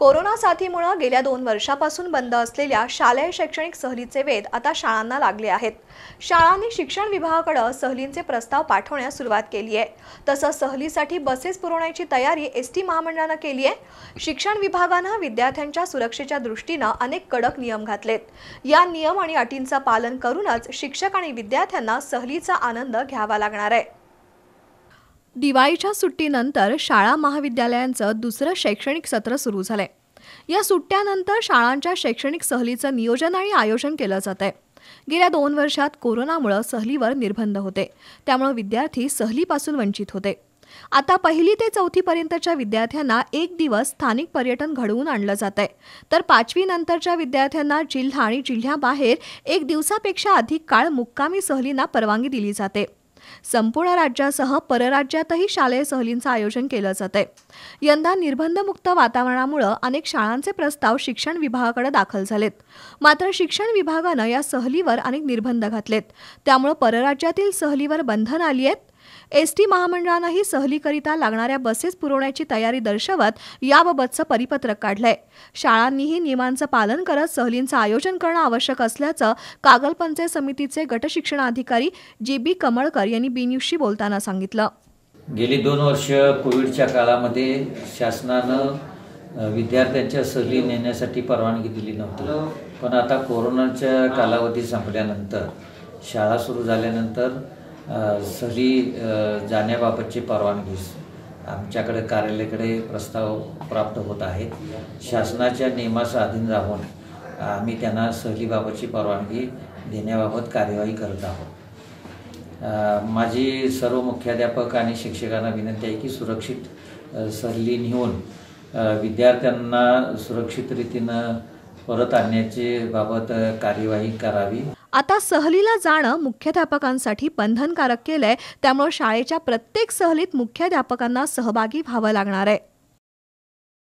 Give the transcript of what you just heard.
corona साथीमुळे गेल्या दोन वर्षापासून बंद असलेल्या शालेय शैक्षणिक सहलीचे वेध आता शाळांना लागले आहेत शाळांनी शिक्षण विभागाकडे सहलींचे प्रस्ताव पाठवण्यास सुरुवात केली आहे तसंच सहलीसाठी बसेस पुरवण्याची तयारी एस टी महामंडळानं केली आहे शिक्षण विभागानं विद्यार्थ्यांच्या सुरक्षेच्या दृष्टीनं अनेक कडक नियम घातलेत या नियम आणि अटींचं पालन करूनच शिक्षक आणि विद्यार्थ्यांना सहलीचा आनंद घ्यावा लागणार आहे दिवाळीच्या सुट्टीनंतर शाळा महाविद्यालयांचं दुसरं शैक्षणिक सत्र सुरू झालंय या सुट्ट्यानंतर शाळांच्या शैक्षणिक सहलीचं नियोजन आणि आयोजन केलं जात आहे गेल्या दोन वर्षात कोरोनामुळं सहलीवर निर्बंध होते त्यामुळे विद्यार्थी सहलीपासून वंचित होते आता पहिली ते चौथीपर्यंतच्या विद्यार्थ्यांना एक दिवस स्थानिक पर्यटन घडवून आणलं जात आहे तर पाचवी नंतरच्या विद्यार्थ्यांना जिल्हा आणि जिल्ह्याबाहेर एक दिवसापेक्षा अधिक काळ मुक्कामी सहलींना परवानगी दिली जाते संपूर्ण राज्यासह परराज्यातही शालेय सहलींचं आयोजन केलं आहे यंदा निर्बंधमुक्त वातावरणामुळं अनेक शाळांचे प्रस्ताव शिक्षण विभागाकडे दाखल झालेत मात्र शिक्षण विभागानं या सहलीवर अनेक निर्बंध घातलेत त्यामुळं परराज्यातील सहलीवर बंधन आली आहेत एस टी महामंडळानंही सहलीकरिता लागणाऱ्या बसेस पुरवण्याची तयारी दर्शवत याबाबतचं परिपत्रक काढलंय शाळांनीही नियमांचं पालन करत सहलींचं आयोजन करणं आवश्यक असल्याचं कागलपंचायत समितीचे गटशिक्षणाधिकारी जी बी कमळकर यांनी बी बोलताना सांगितलं गेली दोन वर्ष कोविडच्या काळामध्ये शासनानं विद्यार्थ्यांच्या सहली नेण्यासाठी परवानगी दिली नव्हती पण आता कोरोनाच्या कालावधी संपल्यानंतर शाळा सुरू झाल्यानंतर सरी जाण्याबाबतची परवानगी आमच्याकडे कार्यालयाकडे प्रस्ताव प्राप्त होत आहेत शासनाच्या नियमास अधीन राहून आम्ही त्यांना सहलीबाबतची परवानगी देण्याबाबत कार्यवाही करत आहोत माझी सर्व मुख्याध्यापक आणि शिक्षकांना विनंती आहे की सुरक्षित सहली नेऊन विद्यार्थ्यांना सुरक्षित रीतीनं परत आणण्याची बाबत कार्यवाही करावी आता सहलीला जाणं मुख्याध्यापकांसाठी बंधनकारक केलंय त्यामुळे शाळेच्या प्रत्येक सहलीत मुख्याध्यापकांना सहभागी व्हावं लागणार आहे